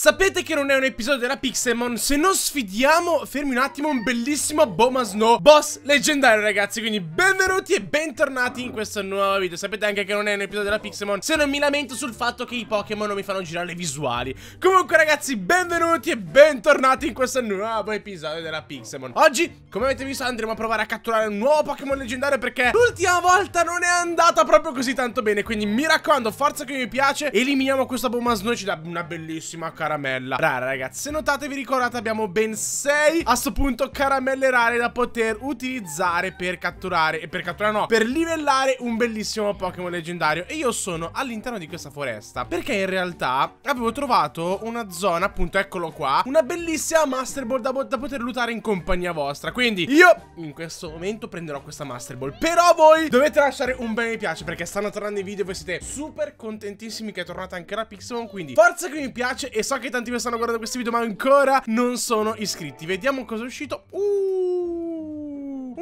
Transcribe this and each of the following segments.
Sapete che non è un episodio della Pixelmon se non sfidiamo, fermi un attimo, un bellissimo Boma Snow boss leggendario ragazzi Quindi benvenuti e bentornati in questo nuovo video Sapete anche che non è un episodio della Pixelmon se non mi lamento sul fatto che i Pokémon non mi fanno girare le visuali Comunque ragazzi benvenuti e bentornati in questo nuovo episodio della Pixelmon Oggi come avete visto andremo a provare a catturare un nuovo Pokémon leggendario perché l'ultima volta non è andata proprio così tanto bene Quindi mi raccomando forza che mi piace, eliminiamo questo Boma Snow e ci dà una bellissima carta caramella rara ragazzi Se notate vi ricordate abbiamo ben 6 a sto punto caramelle rare da poter utilizzare per catturare E per catturare no, per livellare un bellissimo Pokémon leggendario E io sono all'interno di questa foresta Perché in realtà avevo trovato una zona appunto eccolo qua Una bellissima Master Ball da, da poter lutare in compagnia vostra Quindi io in questo momento prenderò questa Master Ball Però voi dovete lasciare un bel mi piace perché stanno tornando i video e voi siete super contentissimi che è tornata anche la Pixelmon Quindi forza che mi piace e so che tanti mi stanno guardando questi video ma ancora non sono iscritti Vediamo cosa è uscito Uh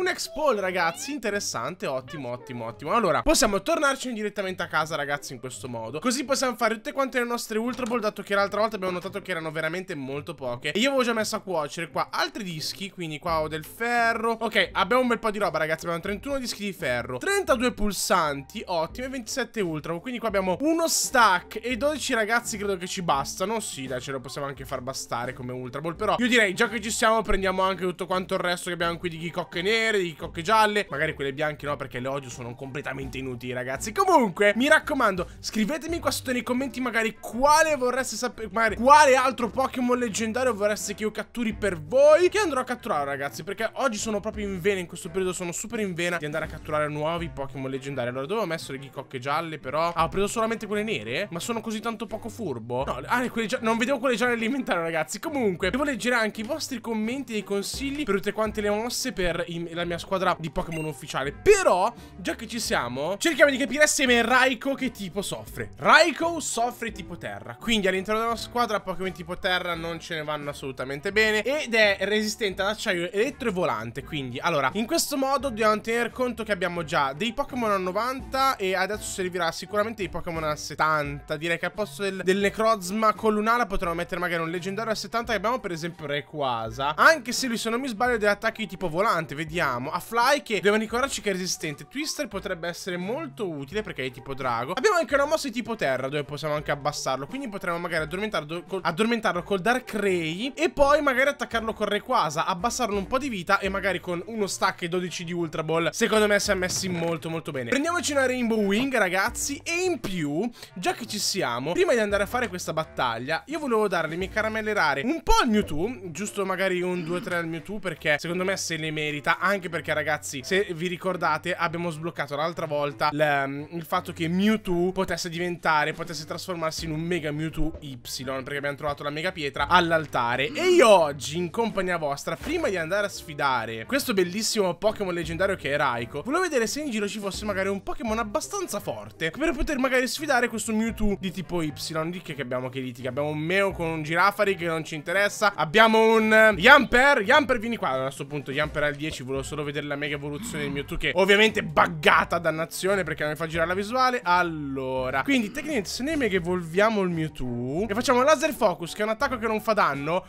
un ex poll ragazzi Interessante, ottimo, ottimo, ottimo Allora, possiamo tornarci direttamente a casa ragazzi in questo modo Così possiamo fare tutte quante le nostre Ultra Ball Dato che l'altra volta abbiamo notato che erano veramente molto poche E io avevo già messo a cuocere qua altri dischi Quindi qua ho del ferro Ok, abbiamo un bel po' di roba ragazzi Abbiamo 31 dischi di ferro 32 pulsanti, ottimo E 27 Ultra Quindi qua abbiamo uno stack E 12 ragazzi credo che ci bastano Sì, dai, ce lo possiamo anche far bastare come Ultra Ball Però io direi, già che ci siamo Prendiamo anche tutto quanto il resto che abbiamo qui di cocche nere nere, di cocche gialle, magari quelle bianche no perché le odio, sono completamente inutili ragazzi. Comunque, mi raccomando, scrivetemi qua sotto nei commenti magari quale vorreste sapere, magari quale altro Pokémon leggendario vorreste che io catturi per voi, che andrò a catturare ragazzi, perché oggi sono proprio in vena, in questo periodo sono super in vena di andare a catturare nuovi Pokémon leggendari. Allora, dove ho messo le cocche gialle però? Ah, ho preso solamente quelle nere? Ma sono così tanto poco furbo? No, ah, quelle gialle, non vedevo quelle gialle alimentari ragazzi. Comunque, devo leggere anche i vostri commenti e i consigli per tutte quante le mosse per la mia squadra di Pokémon ufficiale. Però, già che ci siamo, cerchiamo di capire assieme Raiko che tipo soffre. Raiko soffre tipo terra. Quindi all'interno della squadra Pokémon tipo terra non ce ne vanno assolutamente bene. Ed è resistente all'acciaio elettro e volante. Quindi, allora, in questo modo dobbiamo tener conto che abbiamo già dei Pokémon a 90 e adesso servirà sicuramente dei Pokémon a 70. Direi che al posto del, del Necrozma con l'Unala potremmo mettere magari un leggendario a 70 che abbiamo per esempio Rayquaza. Anche se lui se non mi sbaglio degli attacchi tipo volante, vediamo abbiamo a Fly che dobbiamo ricordarci che è resistente. Twister potrebbe essere molto utile perché è tipo drago. Abbiamo anche una mossa di tipo terra dove possiamo anche abbassarlo. Quindi potremmo magari addormentarlo col, addormentarlo col Dark Ray e poi magari attaccarlo con Requasa, abbassarlo un po' di vita e magari con uno stack e 12 di Ultra Ball. Secondo me si è messi molto molto bene. Prendiamoci una Rainbow Wing ragazzi e in più, già che ci siamo, prima di andare a fare questa battaglia, io volevo dare le mie caramelle rare un po' al Mewtwo, giusto magari un 2-3 al Mewtwo perché secondo me se le merita anche anche perché, ragazzi, se vi ricordate, abbiamo sbloccato l'altra volta ehm, il fatto che Mewtwo potesse diventare, potesse trasformarsi in un Mega Mewtwo Y, perché abbiamo trovato la Mega Pietra all'altare. E io oggi, in compagnia vostra, prima di andare a sfidare questo bellissimo Pokémon leggendario che è Raiko, volevo vedere se in giro ci fosse magari un Pokémon abbastanza forte per poter magari sfidare questo Mewtwo di tipo Y. Di che abbiamo che litiga? Abbiamo un Meo con un Girafari che non ci interessa. Abbiamo un Yamper. Yamper, vieni qua. a questo punto Yamper al 10 volevo solo vedere la mega evoluzione del Mewtwo che ovviamente è buggata dannazione perché non mi fa girare la visuale. Allora, quindi tecnicamente se noi mega evolviamo il Mewtwo e facciamo laser focus che è un attacco che non fa danno,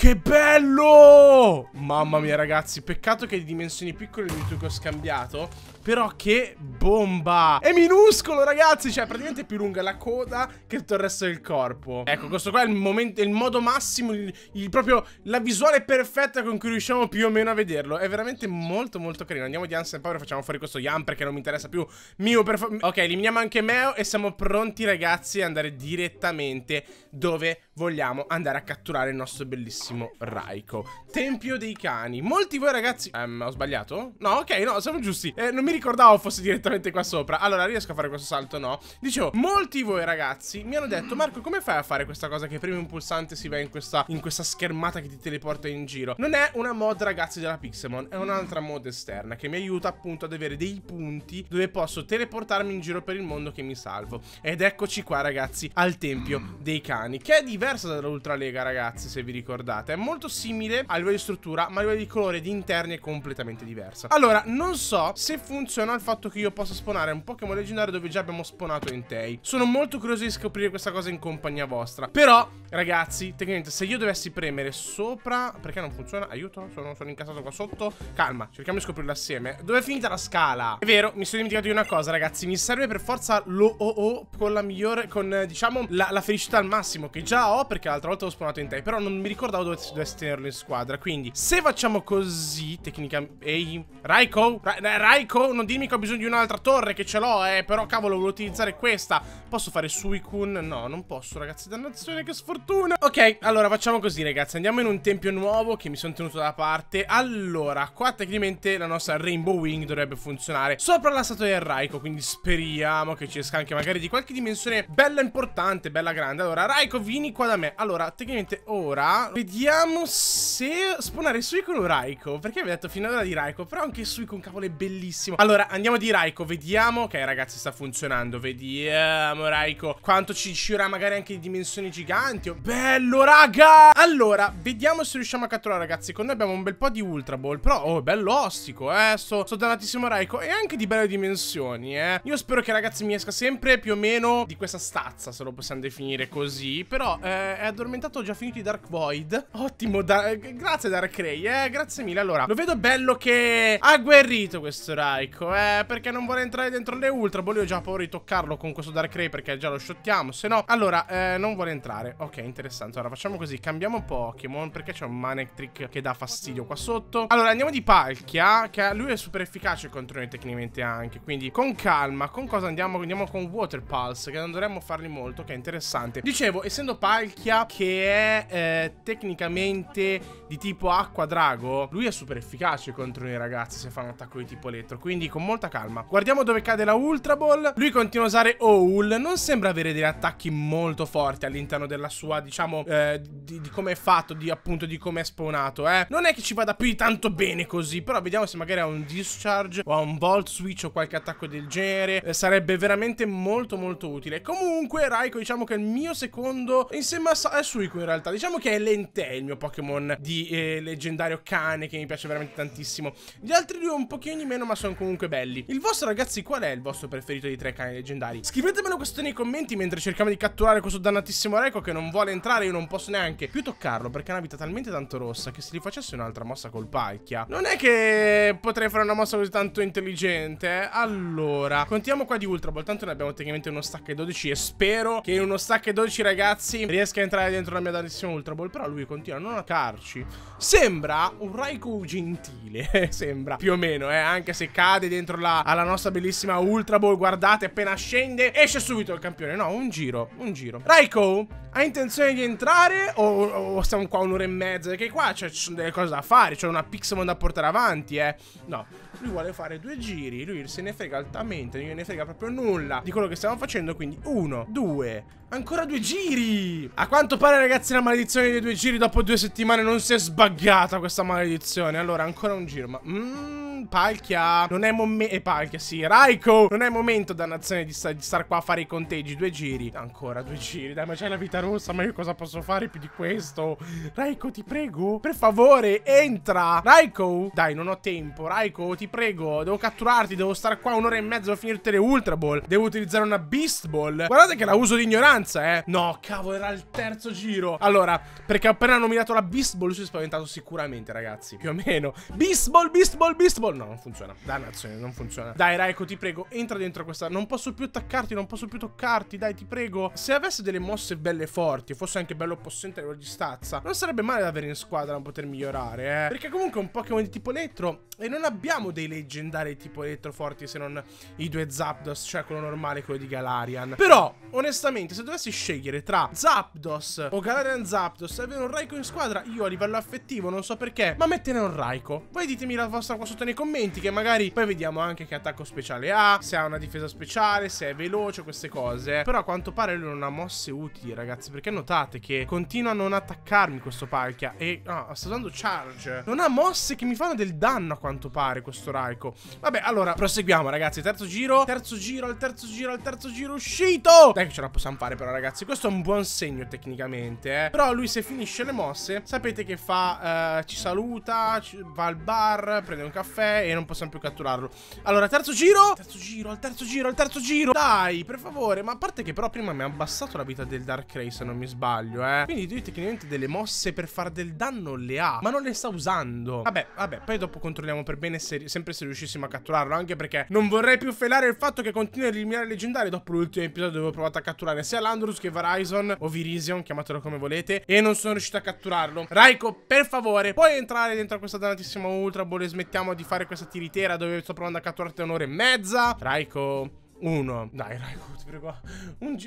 che bello! Mamma mia ragazzi, peccato che di dimensioni piccole il mito che ho scambiato Però che bomba! È minuscolo ragazzi, cioè praticamente è più lunga la coda che tutto il resto del corpo Ecco, questo qua è il, momento, il modo massimo, il, il, proprio la visuale perfetta con cui riusciamo più o meno a vederlo È veramente molto molto carino Andiamo di Ansem Power, facciamo fuori questo Yam perché non mi interessa più Mio per Ok, eliminiamo anche Meo e siamo pronti ragazzi ad andare direttamente dove vogliamo andare a catturare il nostro bellissimo grandissimo Raiko. Tempio dei cani. Molti voi ragazzi... Um, ho sbagliato? No, ok, no, siamo giusti. Eh, non mi ricordavo fosse direttamente qua sopra. Allora, riesco a fare questo salto? No. Dicevo, molti voi ragazzi mi hanno detto, Marco, come fai a fare questa cosa che prima un pulsante si va in questa, in questa schermata che ti teleporta in giro? Non è una mod ragazzi della Pixelmon, è un'altra mod esterna che mi aiuta appunto ad avere dei punti dove posso teleportarmi in giro per il mondo che mi salvo. Ed eccoci qua ragazzi al Tempio dei Cani, che è diversa dall'Ultralega ragazzi se vi ricordate colorata. È molto simile a livello di struttura, ma a livello di colore di interni è completamente diversa. Allora, non so se funziona il fatto che io possa spawnare un Pokémon leggendario dove già abbiamo spawnato Entei. Sono molto curioso di scoprire questa cosa in compagnia vostra. Però, ragazzi, tecnicamente, se io dovessi premere sopra... Perché non funziona? Aiuto, sono, sono incassato qua sotto. Calma, cerchiamo di scoprirlo assieme. Dove è finita la scala? È vero, mi sono dimenticato di una cosa, ragazzi. Mi serve per forza l'OOO con la migliore... Con, diciamo, la, la felicità al massimo che già ho perché l'altra volta ho spawnato Entei. Però non mi ricordavo due, due esterno in squadra. Quindi, se facciamo così, tecnicamente... Ehi, Raiko? Ra eh, Raiko, non dimmi che ho bisogno di un'altra torre, che ce l'ho, eh. Però, cavolo, volevo utilizzare questa. Posso fare Suicune? No, non posso, ragazzi. Dannazione, che sfortuna. Ok, allora, facciamo così, ragazzi. Andiamo in un tempio nuovo che mi sono tenuto da parte. Allora, qua tecnicamente la nostra Rainbow Wing dovrebbe funzionare. Sopra la statua del Raiko, quindi speriamo che ci esca anche magari di qualche dimensione bella importante, bella grande. Allora, Raiko, vieni qua da me. Allora, tecnicamente ora... Vediamo Vediamo se spawnare sui con Raiko. Perché vi ho detto finora di Raiko, però anche sui con cavolo, è bellissimo. Allora, andiamo di Raiko, vediamo. Ok, ragazzi, sta funzionando. Vediamo, Raiko. Quanto ci uscirà magari anche di dimensioni giganti. Oh, bello, raga! Allora, vediamo se riusciamo a catturare, ragazzi. Con noi abbiamo un bel po' di Ultra Ball, però, oh, bello ostico, eh. Sto, sto dannatissimo Raiko. E anche di belle dimensioni, eh. Io spero che, ragazzi, mi esca sempre più o meno di questa stazza, se lo possiamo definire così. Però, eh, è addormentato, ho già finito i Dark Void. Ottimo, da eh, grazie Dark Ray, eh, grazie mille. Allora, lo vedo bello che ha guerrito questo Raiko, eh, perché non vuole entrare dentro le Ultra Ball. Boh, io ho già paura di toccarlo con questo Dark Ray perché già lo shottiamo, se no... Allora, eh, non vuole entrare. Ok, interessante. Allora, facciamo così, cambiamo Pokémon perché c'è un Manectric che dà fastidio qua sotto. Allora, andiamo di Palkia, che lui è super efficace contro noi tecnicamente anche, quindi con calma, con cosa andiamo? Andiamo con Water Pulse, che non dovremmo farli molto, che è interessante. Dicevo, essendo Palkia che è eh, tecnicamente tecnicamente di tipo acqua drago, lui è super efficace contro i ragazzi se fa un attacco di tipo elettro, quindi con molta calma. Guardiamo dove cade la Ultra Ball, lui continua a usare Owl, non sembra avere degli attacchi molto forti all'interno della sua, diciamo, eh, di, di come è fatto, di, appunto di come è spawnato, eh. Non è che ci vada più di tanto bene così, però vediamo se magari ha un discharge o ha un volt switch o qualche attacco del genere, eh, sarebbe veramente molto molto utile. Comunque Raiko diciamo che è il mio secondo, insieme a, Sa a Suiko in realtà, diciamo che è lentezza è il mio Pokémon di eh, leggendario cane che mi piace veramente tantissimo. Gli altri due un pochino di meno, ma sono comunque belli. Il vostro, ragazzi, qual è il vostro preferito di tre cani leggendari? Scrivetemelo questo nei commenti mentre cerchiamo di catturare questo dannatissimo Reco che non vuole entrare, io non posso neanche più toccarlo perché ha una vita talmente tanto rossa che se gli facessi un'altra mossa col palchia, non è che potrei fare una mossa così tanto intelligente. Eh. Allora, contiamo qua di Ultra Ball, tanto ne abbiamo tecnicamente uno stack e 12 e spero che in uno stack e 12, ragazzi, riesca a entrare dentro la mia dannatissima Ultra Ball, però lui continua a non atarci. Sembra un Raikou gentile, eh, sembra, più o meno, eh, anche se cade dentro la, alla nostra bellissima Ultra Ball, guardate, appena scende, esce subito il campione. No, un giro, un giro. Raikou, hai intenzione di entrare o, o stiamo qua un'ora e mezza? Perché qua c'è delle cose da fare, c'è una Pixelmon da portare avanti, eh. No, lui vuole fare due giri, lui se ne frega altamente, non gliene frega proprio nulla di quello che stiamo facendo, quindi uno, due, ancora due giri! A quanto pare ragazzi la maledizione dei due giri dopo due settimane non si è sbaggata questa maledizione, allora ancora un giro, ma... Mm non palchia. Non è momento. E eh, palchia, sì. Raiko, non è momento, dannazione, di, sta di star qua a fare i conteggi. Due giri. Ancora due giri. Dai, ma c'è la vita rossa. Ma io cosa posso fare più di questo? Raiko, ti prego. Per favore, entra. Raiko. Dai, non ho tempo. Raiko, ti prego. Devo catturarti. Devo stare qua un'ora e mezza. Devo finire tutte le Ultra Ball. Devo utilizzare una Beast Ball. Guardate che la uso di ignoranza, eh. No, cavolo, era il terzo giro. Allora, perché appena ha nominato la Beast Ball, si è spaventato sicuramente, ragazzi. Più o meno. Beast Ball, Beast Ball, Beast Ball. Ball? Boh, no, non funziona. Dannazione, non funziona. Dai, Raiko, ti prego, entra dentro questa. Non posso più attaccarti, non posso più toccarti, dai, ti prego. Se avesse delle mosse belle forti, fosse anche bello possente a livello di stazza, non sarebbe male da avere in squadra da poter migliorare, eh. Perché comunque è un Pokémon di tipo elettro e non abbiamo dei leggendari di tipo elettro forti se non i due Zapdos, cioè quello normale e quello di Galarian. Però, onestamente, se dovessi scegliere tra Zapdos o Galarian Zapdos e avere un Raiko in squadra, io a livello affettivo non so perché, ma mettene un Raiko. Voi ditemi la vostra qua sotto nei commenti che magari poi vediamo anche che attacco speciale ha, se ha una difesa speciale, se è veloce, queste cose. Però a quanto pare lui non ha mosse utili, ragazzi, perché notate che continua a non attaccarmi questo Palkia e no, sta usando charge. Non ha mosse che mi fanno del danno a quanto pare questo Raiko. Vabbè, allora proseguiamo, ragazzi. Terzo giro, terzo giro, al terzo giro, al terzo giro uscito. Dai che ce la possiamo fare però, ragazzi. Questo è un buon segno tecnicamente, eh. Però lui se finisce le mosse, sapete che fa eh, ci saluta, ci, va al bar, prende un caffè e non possiamo più catturarlo. Allora, terzo giro. Terzo giro, al terzo giro, al terzo giro. Dai, per favore. Ma a parte che però prima mi ha abbassato la vita del Dark Ray, se non mi sbaglio, eh. Quindi lui tecnicamente delle mosse per far del danno le ha, ma non le sta usando. Vabbè, vabbè, poi dopo controlliamo per bene se, sempre se riuscissimo a catturarlo, anche perché non vorrei più felare il fatto che continua a eliminare leggendari dopo l'ultimo episodio dove ho provato a catturare sia Landrus che Verizon o Virizion, chiamatelo come volete, e non sono riuscito a catturarlo. Raiko, per favore, puoi entrare dentro questa dannatissima ultra ball boh, e smettiamo di fare questa tiritera dove sto provando a catturarti un'ora e mezza. Raiko, 1 Dai, Raico, ti prego.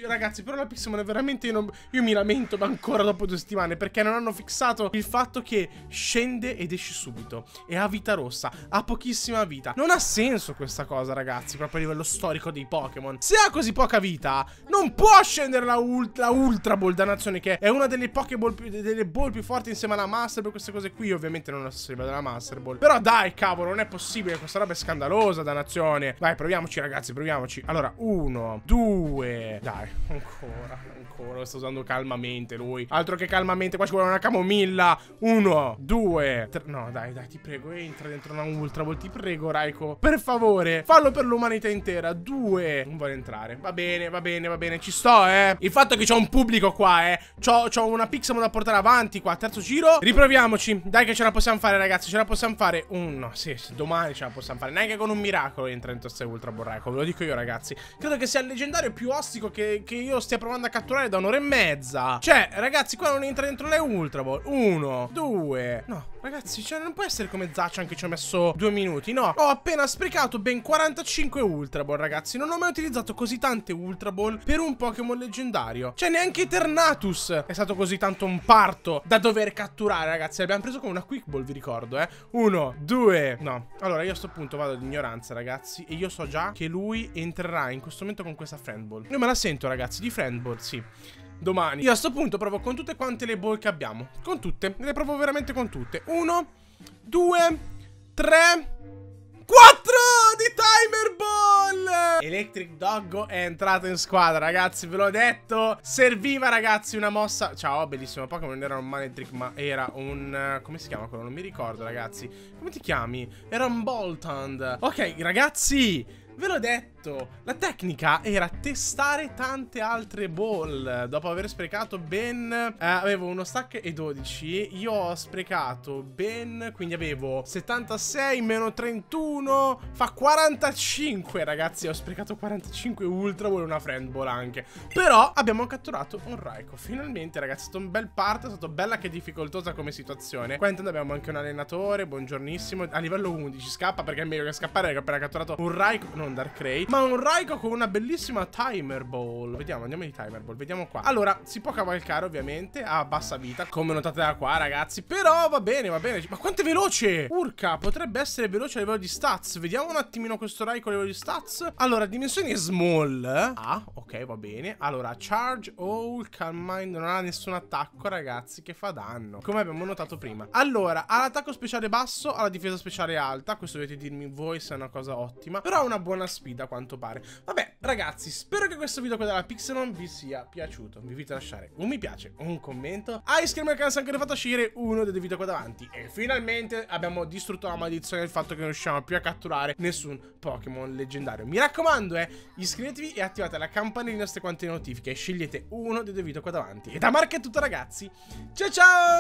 ragazzi, però la Pixelmon è veramente. Io, non... io, mi lamento, ma ancora dopo due settimane. Perché non hanno fissato il fatto che scende ed esce subito. E ha vita rossa. Ha pochissima vita. Non ha senso questa cosa, ragazzi. Proprio a livello storico dei Pokémon. Se ha così poca vita, non può scendere la, ult la Ultra Ball da Che è una delle Pokéball più, delle ball più forti insieme alla Master Ball. Queste cose qui, ovviamente, non la stessa della Master Ball. Però dai, cavolo, non è possibile. Questa roba è scandalosa da nazione. Vai, proviamoci, ragazzi, proviamoci. Allora, uno, due Dai, ancora, ancora. Sto usando calmamente lui. Altro che calmamente, qua ci vuole una camomilla. Uno, due, tre No, dai, dai, ti prego. Entra dentro una ultra ball. Ti prego, Raiko. Per favore, fallo per l'umanità intera. due Non vuole entrare. Va bene, va bene, va bene. Ci sto, eh. Il fatto è che c'è un pubblico qua, eh. C'ho, una pixel da portare avanti qua. Terzo giro. Riproviamoci. Dai, che ce la possiamo fare, ragazzi. Ce la possiamo fare. Uno, sì, sì. Domani ce la possiamo fare. Neanche con un miracolo entra in queste ultra ball, Raiko. Ve lo dico io, ragazzi ragazzi. Credo che sia il leggendario più ostico che, che io stia provando a catturare da un'ora e mezza. Cioè, ragazzi, qua non entra dentro le Ultra Ball. Uno, due. No, ragazzi, cioè, non può essere come Zaccian che ci ho messo due minuti. No, ho appena sprecato ben 45 Ultra Ball, ragazzi. Non ho mai utilizzato così tante Ultra Ball per un Pokémon leggendario. Cioè, neanche Eternatus è stato così tanto un parto da dover catturare, ragazzi. L'abbiamo preso con una Quick Ball, vi ricordo, eh. Uno, due. No, allora io a sto punto vado ad ignoranza, ragazzi. E io so già che lui entra entrerà in questo momento con questa friendball. Io me la sento, ragazzi, di friendball, sì. Domani. Io a sto punto provo con tutte quante le ball che abbiamo. Con tutte. Le provo veramente con tutte. Uno, due, tre... quattro di Timer Ball Electric Doggo è entrato in squadra ragazzi ve l'ho detto Serviva ragazzi una mossa Ciao bellissimo Pokémon non era un Manedrick ma era un eh, Come si chiama quello? Non mi ricordo ragazzi Come ti chiami? Era un Boltand Ok ragazzi ve l'ho detto fatto? La tecnica era testare tante altre ball. Dopo aver sprecato ben... Eh, avevo uno stack e 12. Io ho sprecato ben... Quindi avevo 76 meno 31. Fa 45, ragazzi. Ho sprecato 45 ultra ball e una friend ball anche. Però abbiamo catturato un Raiko. Finalmente, ragazzi, è stato un bel part. È stato bella che difficoltosa come situazione. Qua intanto abbiamo anche un allenatore. Buongiornissimo. A livello 11 scappa perché è meglio che scappare. Perché ho appena catturato un Raiko. Non Darkrai. Ma un Raico con una bellissima Timer Ball. Vediamo, andiamo di Timer Ball. Vediamo qua. Allora, si può cavalcare ovviamente a bassa vita, come notate da qua, ragazzi. Però va bene, va bene. Ma quanto è veloce? Urca, potrebbe essere veloce a livello di stats. Vediamo un attimino questo Raico a livello di stats. Allora, dimensioni small. Ah, ok, va bene. Allora, charge all, calm mind. Non ha nessun attacco, ragazzi, che fa danno. Come abbiamo notato prima. Allora, ha l'attacco speciale basso, ha la difesa speciale alta. Questo dovete dirmi voi se è una cosa ottima. Però ha una buona sfida quando quanto pare. Vabbè, ragazzi, spero che questo video qua della Pixelon vi sia piaciuto. Vi invito a lasciare un mi piace, un commento. A iscrivermi al canale se anche ne fate uscire uno dei video qua davanti. E finalmente abbiamo distrutto la maledizione del fatto che non riusciamo più a catturare nessun Pokémon leggendario. Mi raccomando, eh, iscrivetevi e attivate la campanellina se quante notifiche. Scegliete uno dei due video qua davanti. E da Marca è tutto, ragazzi. Ciao ciao!